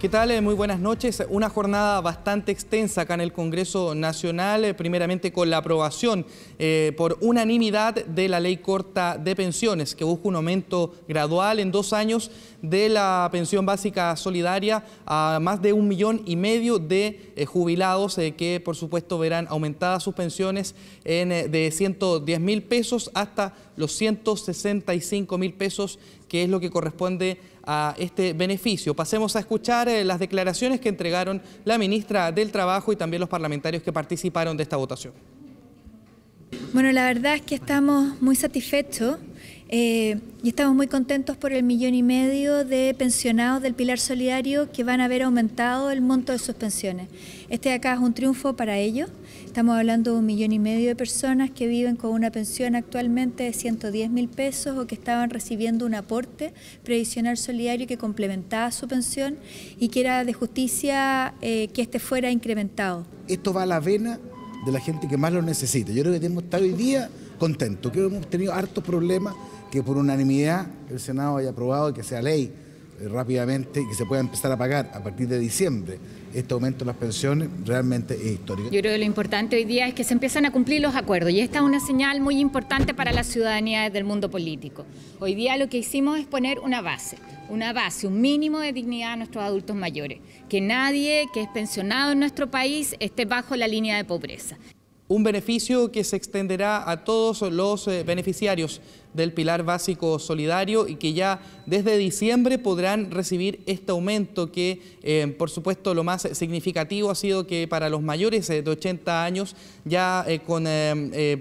¿Qué tal? Eh, muy buenas noches. Una jornada bastante extensa acá en el Congreso Nacional, eh, primeramente con la aprobación eh, por unanimidad de la ley corta de pensiones, que busca un aumento gradual en dos años de la pensión básica solidaria a más de un millón y medio de jubilados que por supuesto verán aumentadas sus pensiones en, de 110 mil pesos hasta los 165 mil pesos, que es lo que corresponde a este beneficio. Pasemos a escuchar eh, las declaraciones que entregaron la ministra del Trabajo y también los parlamentarios que participaron de esta votación. Bueno, la verdad es que estamos muy satisfechos eh, y estamos muy contentos por el millón y medio de pensionados del Pilar Solidario que van a haber aumentado el monto de sus pensiones. Este de acá es un triunfo para ellos. Estamos hablando de un millón y medio de personas que viven con una pensión actualmente de 110 mil pesos o que estaban recibiendo un aporte previsional solidario que complementaba su pensión y que era de justicia eh, que este fuera incrementado. Esto va a la vena de la gente que más lo necesita. Yo creo que tenemos hasta hoy día contento, que hemos tenido hartos problemas que por unanimidad el Senado haya aprobado y que sea ley eh, rápidamente y que se pueda empezar a pagar a partir de diciembre. Este aumento de las pensiones realmente es histórico. Yo creo que lo importante hoy día es que se empiezan a cumplir los acuerdos y esta es una señal muy importante para la ciudadanía del mundo político. Hoy día lo que hicimos es poner una base, una base, un mínimo de dignidad a nuestros adultos mayores, que nadie que es pensionado en nuestro país esté bajo la línea de pobreza un beneficio que se extenderá a todos los eh, beneficiarios del pilar básico solidario y que ya desde diciembre podrán recibir este aumento que, eh, por supuesto, lo más significativo ha sido que para los mayores eh, de 80 años, ya eh, con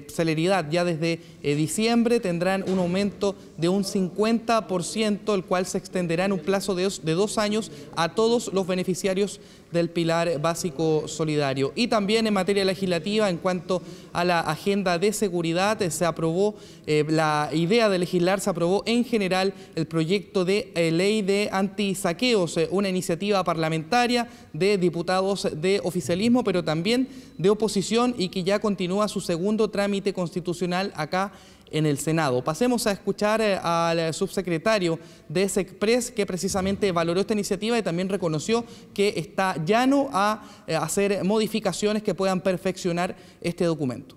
celeridad, ya desde diciembre tendrán un aumento de un 50%, el cual se extenderá en un plazo de dos, años a todos los beneficiarios del pilar básico solidario. Y también en materia legislativa, en cuanto a la agenda de seguridad, se aprobó la idea de legislar se aprobó en general el proyecto de eh, ley de antisaqueos, eh, una iniciativa parlamentaria de diputados de oficialismo, pero también de oposición y que ya continúa su segundo trámite constitucional acá en el Senado. Pasemos a escuchar eh, al subsecretario de SECPRES que precisamente valoró esta iniciativa y también reconoció que está llano a hacer modificaciones que puedan perfeccionar este documento.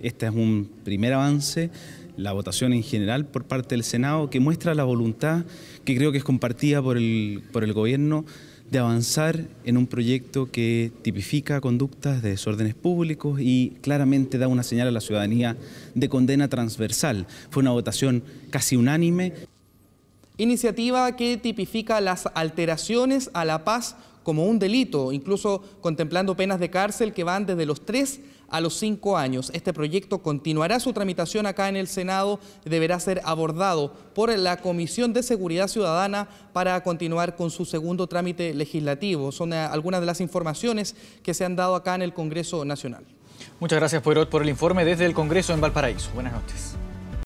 Este es un primer avance, la votación en general por parte del Senado, que muestra la voluntad que creo que es compartida por el, por el Gobierno de avanzar en un proyecto que tipifica conductas de desórdenes públicos y claramente da una señal a la ciudadanía de condena transversal. Fue una votación casi unánime. Iniciativa que tipifica las alteraciones a la paz como un delito, incluso contemplando penas de cárcel que van desde los tres a los cinco años. Este proyecto continuará su tramitación acá en el Senado, deberá ser abordado por la Comisión de Seguridad Ciudadana para continuar con su segundo trámite legislativo. Son eh, algunas de las informaciones que se han dado acá en el Congreso Nacional. Muchas gracias, Poirot, por el informe desde el Congreso en Valparaíso. Buenas noches.